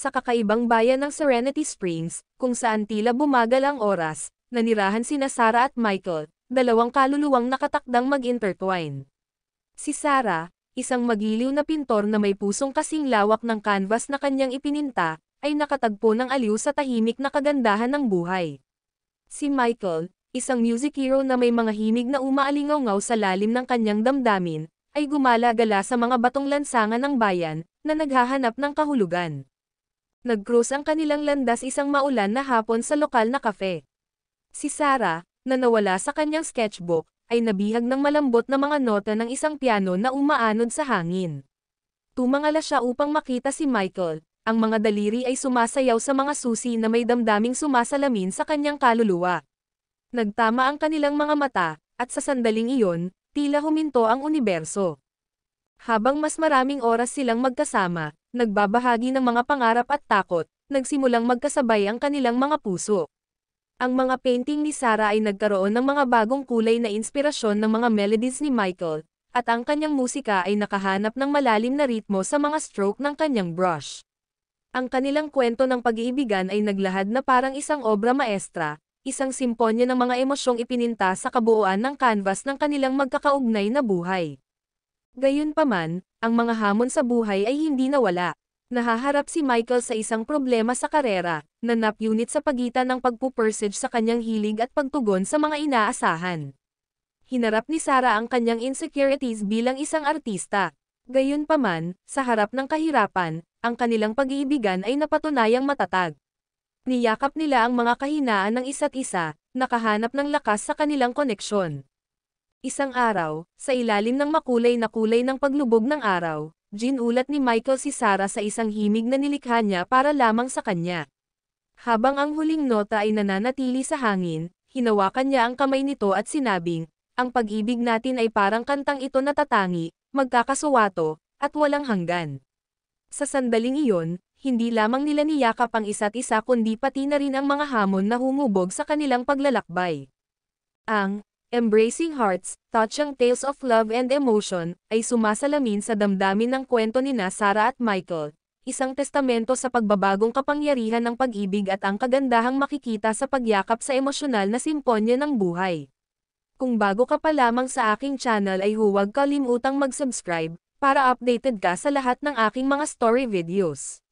sa kakaibang bayan ng Serenity Springs, kung saan tila bumagal ang oras, nanirahan sina Sarah at Michael, dalawang kaluluwang nakatakdang mag-intertwine. Si Sarah, isang magiliw na pintor na may pusong kasing lawak ng canvas na kanyang ipininta, ay nakatagpo ng aliw sa tahimik na kagandahan ng buhay. Si Michael, isang music hero na may mga himig na umaalingaw sa lalim ng kanyang damdamin, ay gumala-gala sa mga batong lansangan ng bayan, na naghahanap ng kahulugan. Nag-cruise ang kanilang landas isang maulan na hapon sa lokal na kafe. Si Sarah, na nawala sa kanyang sketchbook, ay nabihag ng malambot na mga nota ng isang piano na umaanod sa hangin. Tumangala siya upang makita si Michael, ang mga daliri ay sumasayaw sa mga susi na may damdaming sumasalamin sa kanyang kaluluwa. Nagtama ang kanilang mga mata, at sa sandaling iyon, tila huminto ang universo. Habang mas maraming oras silang magkasama, nagbabahagi ng mga pangarap at takot, nagsimulang magkasabay ang kanilang mga puso. Ang mga painting ni Sara ay nagkaroon ng mga bagong kulay na inspirasyon ng mga melodies ni Michael, at ang kanyang musika ay nakahanap ng malalim na ritmo sa mga stroke ng kanyang brush. Ang kanilang kwento ng pag-iibigan ay naglahad na parang isang obra maestra, isang simponya ng mga emosyong ipininta sa kabuuan ng canvas ng kanilang magkakaugnay na buhay. Gayunpaman, ang mga hamon sa buhay ay hindi nawala. Nahaharap si Michael sa isang problema sa karera, na nap-unit sa pagitan ng pagpupursage sa kanyang hilig at pagtugon sa mga inaasahan. Hinarap ni Sarah ang kanyang insecurities bilang isang artista. Gayunpaman, sa harap ng kahirapan, ang kanilang pag-iibigan ay napatunayang matatag. Niyakap nila ang mga kahinaan ng isa't isa, nakahanap ng lakas sa kanilang koneksyon. Isang araw, sa ilalim ng makulay na kulay ng paglubog ng araw, ginulat ni Michael si Sarah sa isang himig na nilikha niya para lamang sa kanya. Habang ang huling nota ay nananatili sa hangin, hinawakan niya ang kamay nito at sinabing, ang pag-ibig natin ay parang kantang ito natatangi, magkakasuwato, at walang hanggan. Sa sandaling iyon, hindi lamang nila niyakap ang isa't isa kundi pati na rin ang mga hamon na humubog sa kanilang paglalakbay. Ang Embracing Hearts, Touching Tales of Love and Emotion, ay sumasalamin sa damdamin ng kwento ni na Sarah at Michael, isang testamento sa pagbabagong kapangyarihan ng pag-ibig at ang kagandahang makikita sa pagyakap sa emosyonal na simponya ng buhay. Kung bago ka pa lamang sa aking channel ay huwag kalimutang mag-subscribe, para updated ka sa lahat ng aking mga story videos.